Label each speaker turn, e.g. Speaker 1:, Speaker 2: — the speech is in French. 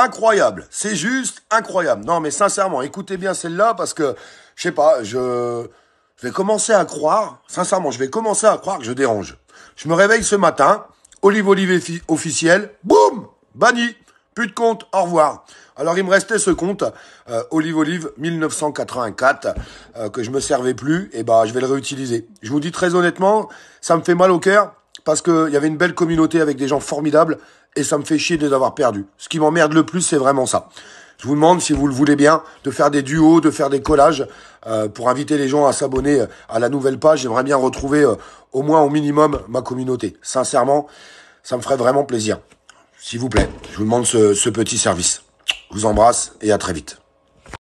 Speaker 1: Incroyable, c'est juste incroyable. Non mais sincèrement, écoutez bien celle-là parce que je sais pas, je vais commencer à croire, sincèrement, je vais commencer à croire que je dérange. Je me réveille ce matin, Olive Olive officiel, boum, banni, plus de compte, au revoir. Alors il me restait ce compte, euh, Olive Olive 1984, euh, que je me servais plus, et bah je vais le réutiliser. Je vous dis très honnêtement, ça me fait mal au cœur, parce qu'il y avait une belle communauté avec des gens formidables et ça me fait chier de les avoir perdus. Ce qui m'emmerde le plus, c'est vraiment ça. Je vous demande, si vous le voulez bien, de faire des duos, de faire des collages euh, pour inviter les gens à s'abonner à la nouvelle page. J'aimerais bien retrouver euh, au moins au minimum ma communauté. Sincèrement, ça me ferait vraiment plaisir. S'il vous plaît, je vous demande ce, ce petit service. Je vous embrasse et à très vite.